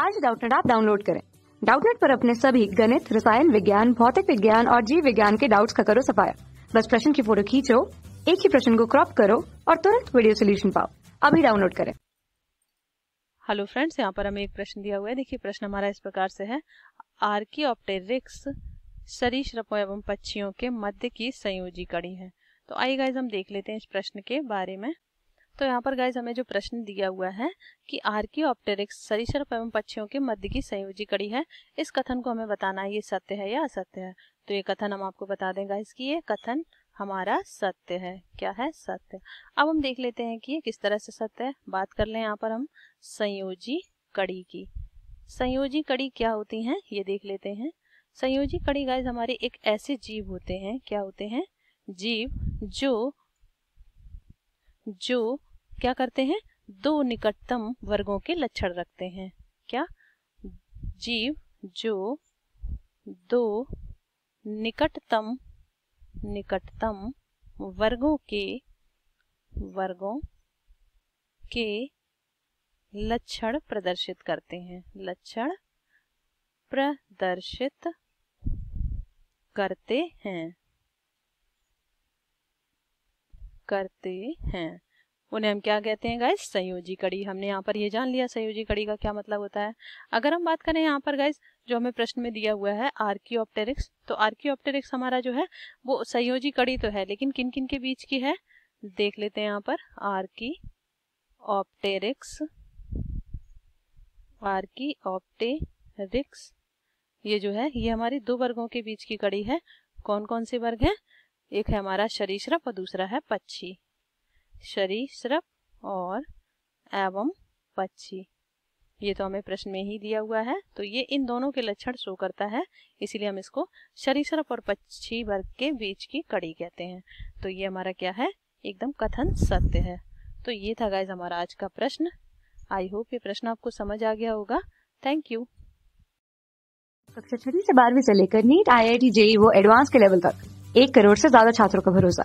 आज डाउटनेट आप डाउनलोड करें डाउटनेट पर अपने सभी गणित रसायन विज्ञान भौतिक विज्ञान और जीव विज्ञान के डाउट्स का करो सफाया बस प्रश्न की फोटो खींचो एक ही प्रश्न को क्रॉप करो और तुरंत वीडियो सोल्यूशन पाओ अभी डाउनलोड करें हेलो फ्रेंड्स यहाँ पर हमें एक प्रश्न दिया हुआ है देखिए प्रश्न हमारा इस प्रकार से है आर्की ऑप्टेरिक्स सरीसृपों एवं पक्षियों के मध्य की संयोजी कड़ी है तो आइए गाइज हम देख लेते हैं इस प्रश्न के बारे में तो यहाँ पर गाइज हमें जो प्रश्न दिया हुआ है कि आर्कियोप्टेरिक्स सरीसृप एवं पक्षियों के मध्य की संयोजी कड़ी है इस कथन को हमें बताना है ये सत्य है या असत्य है तो ये कथन हम आपको बता दें गाइज कि ये कथन हमारा सत्य है क्या है सत्य अब हम देख लेते हैं कि ये किस तरह से सत्य है बात कर लें यहाँ पर हम संयोजी कड़ी की संयोजी कड़ी क्या होती है ये देख लेते हैं संयोजी कड़ी गाइज हमारे एक ऐसे जीव होते हैं क्या होते हैं जीव जो जो क्या करते हैं दो निकटतम वर्गों के लक्षण रखते हैं क्या जीव जो दो निकटतम निकटतम वर्गों के वर्गों के लक्षण प्रदर्शित करते हैं लक्षण प्रदर्शित करते हैं करते हैं उन्हें हम क्या कहते हैं गाइस संयोजी कड़ी हमने यहाँ पर ये जान लिया संयोजी कड़ी का क्या मतलब होता है अगर हम बात करें यहाँ पर गाइस जो हमें प्रश्न में दिया हुआ है आर्कियोप्टेरिक्स तो आर्कियोप्टेरिक्स हमारा जो है वो संयोजी कड़ी तो है लेकिन किन किन के बीच की है देख लेते हैं यहाँ पर आर्की ऑप्टेरिक्स आर्की ऑप्टेरिक्स ये जो है ये हमारी दो वर्गों के बीच की कड़ी है कौन कौन से वर्ग है एक है हमारा शरीश्रप और दूसरा है पक्षी सरीसृप और एवं पक्षी ये तो हमें प्रश्न में ही दिया हुआ है तो ये इन दोनों के लक्षण शो करता है इसीलिए हम इसको सरीसृप और पक्षी वर्ग के बीच की कड़ी कहते हैं तो ये हमारा क्या है एकदम कथन सत्य है तो ये था गाइज हमारा आज का प्रश्न आई होप ये प्रश्न आपको समझ आ गया होगा थैंक यू कक्षा छठी से बारहवीं से लेकर NEET I I T JEE वो एडवांस के लेवल तक एक करोड़ से ज्यादा छात्रों का भरोसा